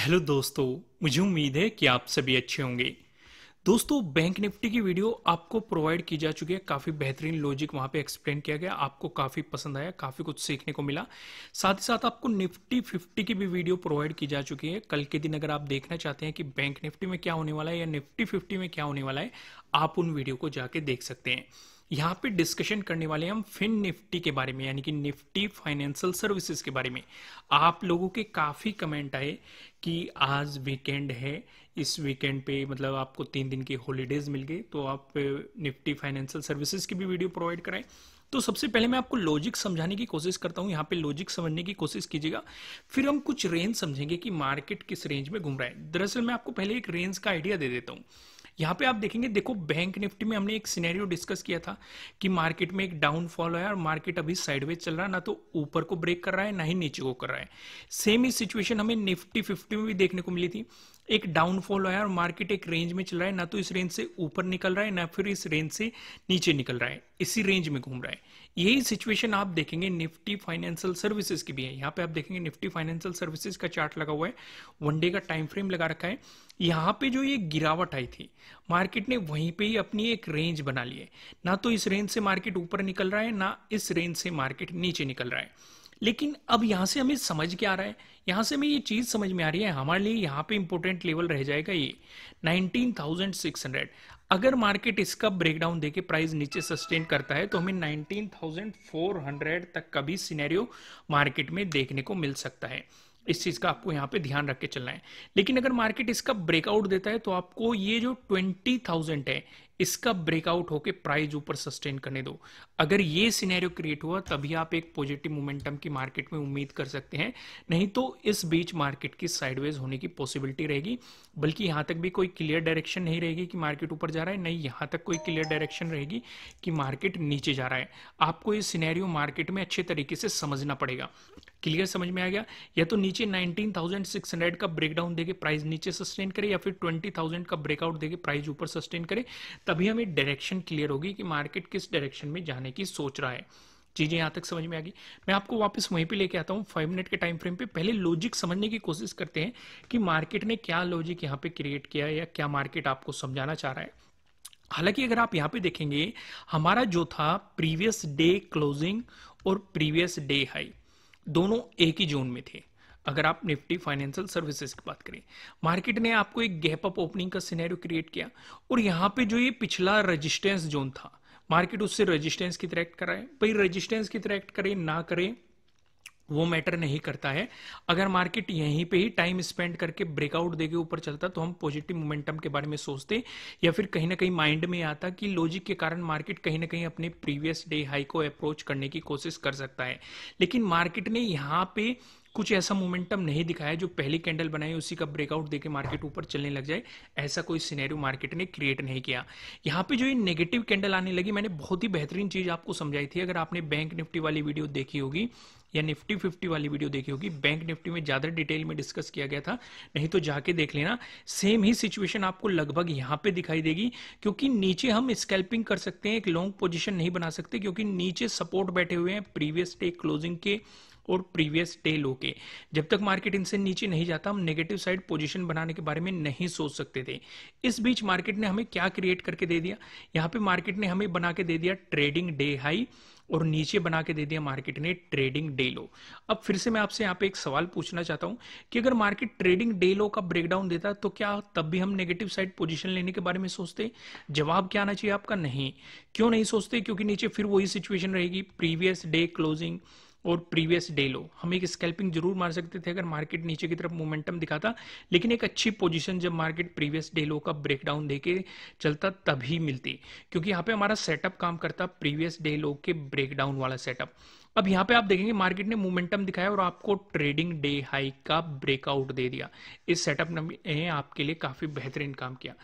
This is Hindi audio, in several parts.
हेलो दोस्तों मुझे उम्मीद है कि आप सभी अच्छे होंगे दोस्तों बैंक निफ्टी की वीडियो आपको प्रोवाइड की जा चुकी है काफ़ी बेहतरीन लॉजिक वहां पे एक्सप्लेन किया गया आपको काफ़ी पसंद आया काफ़ी कुछ सीखने को मिला साथ ही साथ आपको निफ्टी 50 की भी वीडियो प्रोवाइड की जा चुकी है कल के दिन अगर आप देखना चाहते हैं कि बैंक निफ्टी में क्या होने वाला है या निफ्टी फिफ्टी में क्या होने वाला है आप उन वीडियो को जाके देख सकते हैं यहाँ पे डिस्कशन करने वाले हम फिन निफ्टी के बारे में यानी कि निफ्टी फाइनेंशियल सर्विसेज के बारे में आप लोगों के काफ़ी कमेंट आए कि आज वीकेंड है इस वीकेंड पे मतलब आपको तीन दिन की हॉलीडेज मिल गई तो आप निफ्टी फाइनेंशियल सर्विसेज की भी वीडियो प्रोवाइड कराएं तो सबसे पहले मैं आपको लॉजिक समझाने की कोशिश करता हूं यहाँ पे लॉजिक समझने की कोशिश कीजिएगा फिर हम कुछ रेंज समझेंगे कि मार्केट किस रेंज में घूम रहा है दरअसल मैं आपको पहले एक रेंज का आइडिया दे देता हूँ यहाँ पे आप देखेंगे देखो बैंक निफ्टी में हमने एक सिनेरियो डिस्कस किया था कि मार्केट में एक डाउनफॉल है और मार्केट अभी साइडवेज चल रहा है ना तो ऊपर को ब्रेक कर रहा है ना ही नीचे को कर रहा है सेम ही सिचुएशन हमें निफ्टी फिफ्टी में भी देखने को मिली थी एक डाउनफॉल आया और मार्केट एक रेंज में चल रहा है ना तो इस रेंज से ऊपर निकल रहा है ना फिर इस रेंज से नीचे निकल रहा है इसी रेंज में घूम रहा है यही सिचुएशन आप देखेंगे निफ्टी फाइनेंशियल सर्विसेज की भी है यहाँ पे आप देखेंगे निफ्टी फाइनेंशियल सर्विसेज का चार्ट लगा हुआ है वनडे का टाइम फ्रेम लगा रखा है यहाँ पे जो ये गिरावट आई थी मार्केट ने वहीं पे ही अपनी एक रेंज बना ली है ना तो इस रेंज से मार्केट ऊपर निकल रहा है ना इस रेंज से मार्केट नीचे निकल रहा है लेकिन अब यहां से हमें समझ के आ रहा है यहाँ से मैं ये चीज़ समझ में आ रही है हमारे लिए यहाँ पे इंपोर्टेंट लेवल रह जाएगा ये 19,600 अगर मार्केट इसका ब्रेकडाउन देके प्राइस नीचे सस्टेन करता है तो हमें 19,400 तक का भी सिनेरियो मार्केट में देखने को मिल सकता है इस चीज़ का आपको यहाँ पे ध्यान रख के चलना है लेकिन अगर मार्केट इसका ब्रेकआउट देता है तो आपको ये जो 20,000 है इसका ब्रेकआउट होके प्राइस ऊपर सस्टेन करने दो अगर ये सिनेरियो क्रिएट हुआ तभी आप एक पॉजिटिव मोमेंटम की मार्केट में उम्मीद कर सकते हैं नहीं तो इस बीच मार्केट की साइडवेज होने की पॉसिबिलिटी रहेगी बल्कि यहां तक भी कोई क्लियर डायरेक्शन नहीं रहेगी कि मार्केट ऊपर जा रहा है नहीं यहां तक कोई क्लियर डायरेक्शन रहेगी कि मार्केट नीचे जा रहा है आपको ये सिनेरियो मार्केट में अच्छे तरीके से समझना पड़ेगा क्लियर समझ में आ गया या तो नीचे 19,600 का ब्रेकडाउन देके प्राइस नीचे सस्टेन करे या फिर 20,000 का ब्रेकआउट देके प्राइस ऊपर सस्टेन करे तभी हमें डायरेक्शन क्लियर होगी कि मार्केट किस डायरेक्शन में जाने की सोच रहा है चीज़ें यहाँ तक समझ में आ गई मैं आपको वापस वहीं पे लेके आता हूँ फाइव मिनट के टाइम फ्रेम पे पहले लॉजिक समझने की कोशिश करते हैं कि मार्केट ने क्या लॉजिक यहाँ पे क्रिएट किया है या क्या मार्केट आपको समझाना चाह रहा है हालांकि अगर आप यहाँ पे देखेंगे हमारा जो था प्रीवियस डे क्लोजिंग और प्रीवियस डे हाई दोनों एक ही जोन में थे अगर आप निफ्टी फाइनेंशियल सर्विसेज की बात करें मार्केट ने आपको एक गैप अप ओपनिंग का सिनेरियो क्रिएट किया और यहाँ पे जो ये पिछला रजिस्टेंस जोन था मार्केट उससे रजिस्टेंस की तरह एक्ट कराए भाई रजिस्टेंस की तरह एक्ट करे ना करे वो मैटर नहीं करता है अगर मार्केट यहीं पे ही टाइम स्पेंड करके ब्रेकआउट देके ऊपर चलता तो हम पॉजिटिव मोमेंटम के बारे में सोचते या फिर कहीं ना कहीं माइंड में आता कि लॉजिक के कारण मार्केट कहीं ना कहीं अपने प्रीवियस डे हाई को अप्रोच करने की कोशिश कर सकता है लेकिन मार्केट ने यहाँ पे कुछ ऐसा मोमेंटम नहीं दिखाया जो पहली कैंडल बनाई उसी का ब्रेकआउट देके मार्केट ऊपर चलने लग जाए ऐसा कोई सिनेरियो मार्केट ने क्रिएट नहीं किया यहाँ पे जो ये नेगेटिव कैंडल आने लगी मैंने बहुत ही बेहतरीन चीज आपको समझाई थी अगर आपने बैंक निफ्टी वाली वीडियो देखी होगी या निफ्टी फिफ्टी वाली वीडियो देखी होगी बैंक निफ्टी में ज्यादा डिटेल में डिस्कस किया गया था नहीं तो जाके देख लेना सेम ही सिचुएशन आपको लगभग यहाँ पे दिखाई देगी क्योंकि नीचे हम स्कैल्पिंग कर सकते हैं एक लॉन्ग पोजिशन नहीं बना सकते क्योंकि नीचे सपोर्ट बैठे हुए हैं प्रीवियस डे क्लोजिंग के और प्रीवियस डे लो के जब तक मार्केट इनसे नीचे नहीं जाता हम नेगेटिव साइड पोजीशन बनाने के बारे में नहीं सोच सकते थे इस बीच मार्केट ने हमें क्या क्रिएट करके दे दिया यहाँ पे मार्केट ने हमें बना के दे दिया ट्रेडिंग डे हाई और नीचे बना के दे दिया मार्केट ने ट्रेडिंग डे लो अब फिर से मैं आपसे यहाँ पे एक सवाल पूछना चाहता हूं कि अगर मार्केट ट्रेडिंग डे लो का ब्रेकडाउन देता तो क्या तब भी हम नेगेटिव साइड पोजीशन लेने के बारे में सोचते जवाब क्या आना चाहिए आपका नहीं क्यों नहीं सोचते क्योंकि नीचे फिर वही सिचुएशन रहेगी प्रीवियस डे क्लोजिंग और प्रीवियस डे लो हम एक स्कैल्पिंग जरूर मार सकते थे अगर मार्केट नीचे की तरफ मोमेंटम दिखाता लेकिन एक अच्छी पोजीशन जब मार्केट प्रीवियस डे लो का ब्रेकडाउन दे के चलता तभी मिलती क्योंकि यहाँ पे हमारा सेटअप काम करता प्रीवियस डे लो के ब्रेकडाउन वाला सेटअप अब यहाँ पे आप देखेंगे मार्केट ने मोमेंटम दिखाया और आपको ट्रेडिंग डे हाई का ब्रेकआउट दे दिया इस सेटअप ने आपके लिए काफी बेहतरीन काम किया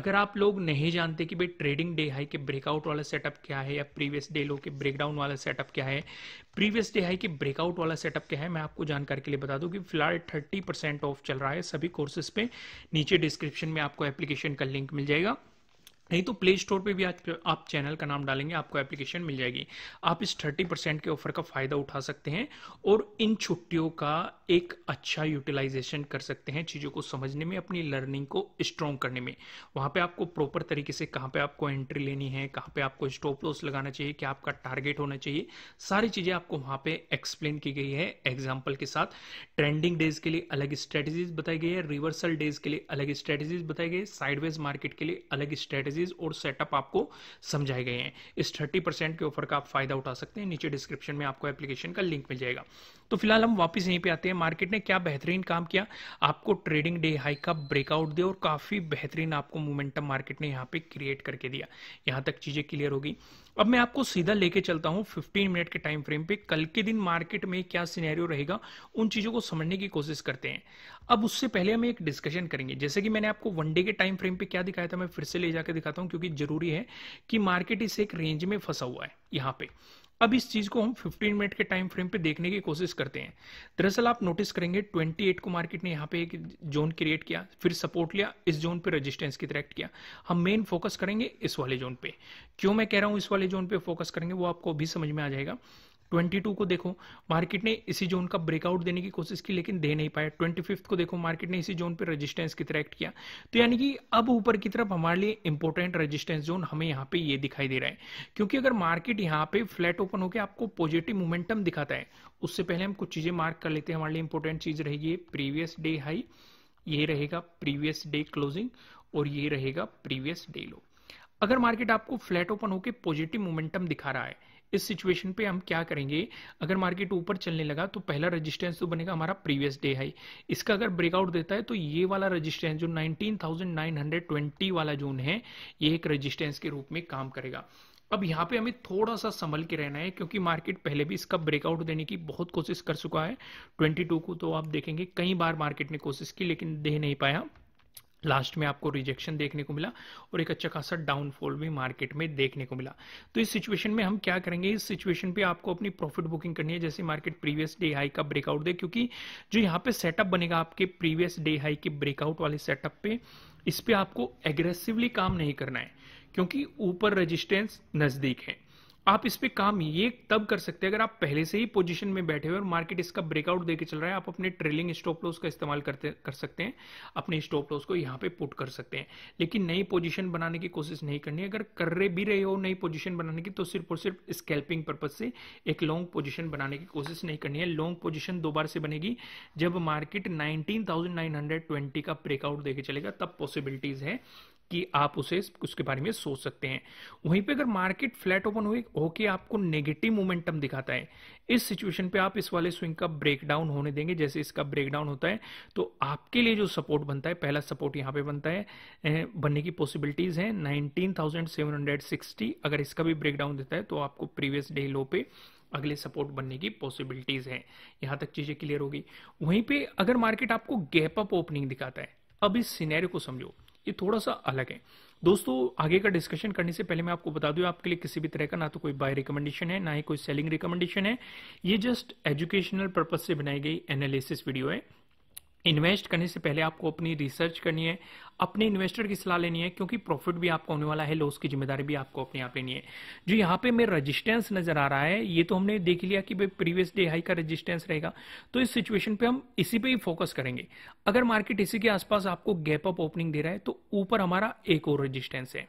अगर आप लोग नहीं जानते कि भाई ट्रेडिंग डे हाई के ब्रेकआउट वाला सेटअप क्या है या प्रीवियस डे लो के ब्रेकडाउन वाला सेटअप क्या है प्रीवियस डे हाई के ब्रेकआउट वाला सेटअप क्या है मैं आपको जानकारी के लिए बता दूं कि फिलहाल 30 परसेंट ऑफ चल रहा है सभी कोर्सेज पे नीचे डिस्क्रिप्शन में आपको एप्लीकेशन का लिंक मिल जाएगा नहीं तो प्ले स्टोर पे भी आज आप चैनल का नाम डालेंगे आपको एप्लीकेशन मिल जाएगी आप इस थर्टी परसेंट के ऑफर का फ़ायदा उठा सकते हैं और इन छुट्टियों का एक अच्छा यूटिलाइजेशन कर सकते हैं चीज़ों को समझने में अपनी लर्निंग को स्ट्रॉन्ग करने में वहाँ पे आपको प्रॉपर तरीके से कहाँ पे आपको एंट्री लेनी है कहाँ पे आपको स्टॉप लॉस लगाना चाहिए क्या आपका टारगेट होना चाहिए सारी चीज़ें आपको वहाँ पे एक्सप्लेन की गई है एग्जाम्पल के साथ ट्रेंडिंग डेज के लिए अलग स्ट्रेटेजीज बताई गई है रिवर्सल डेज के लिए अलग स्ट्रेटेजीज बताई गई साइडवेज मार्केट के लिए अलग स्ट्रेटेजी प्राइजेज और सेटअप आपको समझाए गए हैं इस थर्टी परसेंट के ऑफर का आप फायदा उठा सकते हैं नीचे डिस्क्रिप्शन में आपको एप्लीकेशन का लिंक मिल जाएगा तो फिलहाल हम वापस यहीं पे आते हैं मार्केट ने क्या बेहतरीन काम किया आपको ट्रेडिंग डे हाई का ब्रेकआउट दिया और काफ़ी बेहतरीन आपको मोमेंटम मार्केट ने यहाँ पे क्रिएट करके दिया यहाँ तक चीज़ें क्लियर होगी अब मैं आपको सीधा लेके चलता हूँ फिफ्टीन मिनट के टाइम फ्रेम पे कल के दिन मार्केट में क्या सिनेरियो रहेगा उन चीज़ों को समझने की कोशिश करते हैं अब उससे पहले हम एक डिस्कशन करेंगे जैसे कि मैंने आपको वनडे के टाइम फ्रेम पे क्या दिखाया था मैं फिर से ले जाकर दिखाता हूँ क्योंकि जरूरी है कि मार्केट इस एक रेंज में फंसा हुआ है यहाँ पे अब इस चीज को हम 15 मिनट के टाइम फ्रेम पे देखने की कोशिश करते हैं दरअसल आप नोटिस करेंगे 28 को मार्केट ने यहाँ पे एक जोन क्रिएट किया फिर सपोर्ट लिया इस जोन पे रेजिस्टेंस की तरह किया हम मेन फोकस करेंगे इस वाले जोन पे क्यों मैं कह रहा हूँ इस वाले जोन पे फोकस करेंगे वो आपको अभी समझ में आ जाएगा 22 को देखो मार्केट ने इसी जोन का ब्रेकआउट देने की कोशिश की लेकिन दे नहीं पाया ट्वेंटी को देखो मार्केट ने इसी जोन पर रजिस्टेंस की तरह एक्ट किया तो यानी कि अब ऊपर की तरफ हमारे लिए इंपॉर्टेंट रजिस्टेंस जोन हमें यहाँ पे ये दिखाई दे रहा है क्योंकि अगर मार्केट यहाँ पे फ्लैट ओपन होकर आपको पॉजिटिव मोमेंटम दिखाता है उससे पहले हम कुछ चीजें मार्क कर लेते हैं हमारे लिए इंपॉर्टेंट चीज रहेगी प्रीवियस डे हाई ये रहेगा प्रीवियस डे क्लोजिंग और ये रहेगा प्रीवियस डे लो अगर मार्केट आपको फ्लैट ओपन होकर पॉजिटिव मोमेंटम दिखा रहा है इस सिचुएशन पे हम क्या करेंगे अगर मार्केट ऊपर चलने लगा तो पहला रेजिस्टेंस तो बनेगा हमारा प्रीवियस डे हाई इसका अगर ब्रेकआउट देता है तो ये वाला रेजिस्टेंस जो 19,920 वाला जोन है ये एक रजिस्टेंस के रूप में काम करेगा अब यहाँ पे हमें थोड़ा सा संभल के रहना है क्योंकि मार्केट पहले भी इसका ब्रेकआउट देने की बहुत कोशिश कर चुका है 22 को तो आप देखेंगे कई बार मार्केट ने कोशिश की लेकिन दे नहीं पाया लास्ट में आपको रिजेक्शन देखने को मिला और एक अच्छा खासा डाउनफॉल भी मार्केट में देखने को मिला तो इस सिचुएशन में हम क्या करेंगे इस सिचुएशन पे आपको अपनी प्रॉफिट बुकिंग करनी है जैसे मार्केट प्रीवियस डे हाई का ब्रेकआउट दे क्योंकि जो यहाँ पे सेटअप बनेगा आपके प्रीवियस डे हाई के ब्रेकआउट वाले सेटअप पे इस पर आपको एग्रेसिवली काम नहीं करना है क्योंकि ऊपर रजिस्टेंस नजदीक है आप इस पर काम ये तब कर सकते हैं अगर आप पहले से ही पोजीशन में बैठे हुए और मार्केट इसका ब्रेकआउट देके चल रहा है आप अपने ट्रेलिंग स्टॉप लॉस का इस्तेमाल करते कर सकते हैं अपने स्टॉप लॉस को यहाँ पे पुट कर सकते हैं लेकिन नई पोजीशन बनाने की कोशिश नहीं करनी अगर कर रहे भी रहे हो नई पोजिशन बनाने की तो सिर्फ और सिर्फ स्केल्पिंग पर्पज से एक लॉन्ग पोजिशन बनाने की कोशिश नहीं करनी है लॉन्ग पोजिशन दो बार से बनेगी जब मार्केट नाइनटीन का ब्रेकआउट देकर चलेगा तब पॉसिबिलिटीज है कि आप उसे उसके बारे में सोच सकते हैं वहीं पे अगर मार्केट फ्लैट ओपन हुई होके आपको नेगेटिव मोमेंटम दिखाता है इस सिचुएशन पे आप इस वाले स्विंग का ब्रेकडाउन होने देंगे जैसे इसका ब्रेकडाउन होता है तो आपके लिए जो सपोर्ट बनता है पहला सपोर्ट यहाँ पे बनता है बनने की पॉसिबिलिटीज है नाइनटीन अगर इसका भी ब्रेकडाउन देता है तो आपको प्रीवियस डे लो पे अगले सपोर्ट बनने की पॉसिबिलिटीज है यहां तक चीजें क्लियर होगी वहीं पे अगर मार्केट आपको गैप अप ओपनिंग दिखाता है अब इस सिनेरियो को समझो ये थोड़ा सा अलग है दोस्तों आगे का डिस्कशन करने से पहले मैं आपको बता दूं आपके लिए किसी भी तरह का ना तो कोई बाय रिकमेंडेशन है ना ही कोई सेलिंग रिकमेंडेशन है ये जस्ट एजुकेशनल पर्पज से बनाई गई एनालिसिस वीडियो है इन्वेस्ट करने से पहले आपको अपनी रिसर्च करनी है अपने इन्वेस्टर की सलाह लेनी है क्योंकि प्रॉफिट भी आपको होने वाला है लॉस की जिम्मेदारी भी आपको अपने आप लेनी है जो यहाँ पे मेरा रेजिस्टेंस नजर आ रहा है ये तो हमने देख लिया कि भाई प्रीवियस डे हाई का रेजिस्टेंस रहेगा तो इस सिचुएशन पे हम इसी पे ही फोकस करेंगे अगर मार्केट इसी के आसपास आपको गैप अप ओपनिंग दे रहा है तो ऊपर हमारा एक और रजिस्टेंस है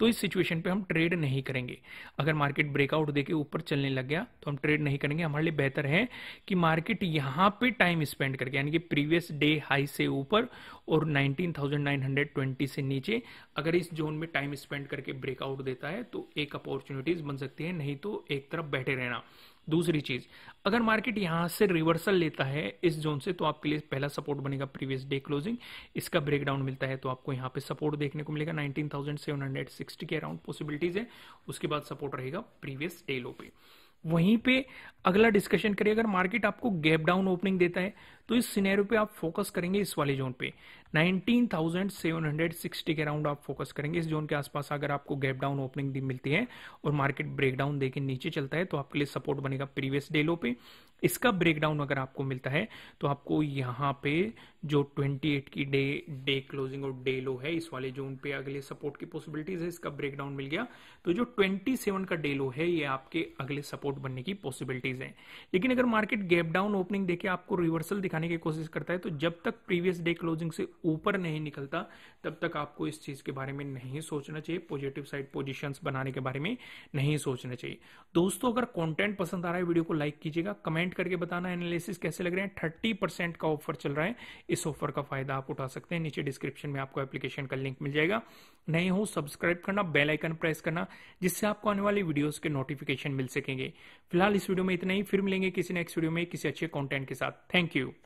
तो इस सिचुएशन पे हम ट्रेड नहीं करेंगे अगर मार्केट ब्रेकआउट देके ऊपर चलने लग गया तो हम ट्रेड नहीं करेंगे हमारे लिए बेहतर है कि मार्केट यहाँ पे टाइम स्पेंड करके यानी कि प्रीवियस डे हाई से ऊपर और 19,920 से नीचे अगर इस जोन में टाइम स्पेंड करके ब्रेकआउट देता है तो एक अपॉर्चुनिटीज बन सकती है नहीं तो एक तरफ बैठे रहना दूसरी चीज अगर मार्केट यहां से रिवर्सल लेता है इस जोन से तो आपके लिए पहला सपोर्ट बनेगा प्रीवियस डे क्लोजिंग इसका ब्रेकडाउन मिलता है तो आपको यहां पे सपोर्ट देखने को मिलेगा 19,760 के अराउंड पॉसिबिलिटीज है उसके बाद सपोर्ट रहेगा प्रीवियस डे लो पे वहीं पे अगला डिस्कशन करिए अगर मार्केट आपको गैप डाउन ओपनिंग देता है तो इस सिनेरियो पे आप फोकस करेंगे इस वाले जोन पे 19,760 के राउंड आप फोकस करेंगे इस जोन के आसपास अगर आपको गैप डाउन ओपनिंग मिलती है और मार्केट ब्रेकडाउन देकर नीचे चलता है तो आपके लिए सपोर्ट बनेगा प्रीवियस डेलो पे इसका ब्रेकडाउन अगर आपको मिलता है तो आपको यहाँ पे जो 28 की डे डे क्लोजिंग और डे लो है इस वाले जोन पे अगले सपोर्ट की पॉसिबिलिटीज है इसका ब्रेकडाउन मिल गया तो जो 27 का डे लो है ये आपके अगले सपोर्ट बनने की पॉसिबिलिटीज है लेकिन अगर मार्केट गैप डाउन ओपनिंग देके आपको रिवर्सल दिखाने की कोशिश करता है तो जब तक प्रीवियस डे क्लोजिंग से ऊपर नहीं निकलता तब तक आपको इस चीज के बारे में नहीं सोचना चाहिए पॉजिटिव साइड पोजिशन बनाने के बारे में नहीं सोचना चाहिए दोस्तों अगर कॉन्टेंट पसंद आ रहा है वीडियो को लाइक कीजिएगा कमेंट करके बताना एनालिसिस कैसे लग रहे हैं थर्टी का ऑफर चल रहा है इस ऑफर का फायदा आप उठा सकते हैं नीचे डिस्क्रिप्शन में आपको एप्लीकेशन का लिंक मिल जाएगा नए हो सब्सक्राइब करना बेल आइकन प्रेस करना जिससे आपको आने वाली वीडियोस के नोटिफिकेशन मिल सकेंगे फिलहाल इस वीडियो में इतना ही फिर मिलेंगे किसी नेक्स्ट वीडियो में किसी अच्छे कॉन्टेंट के साथ थैंक यू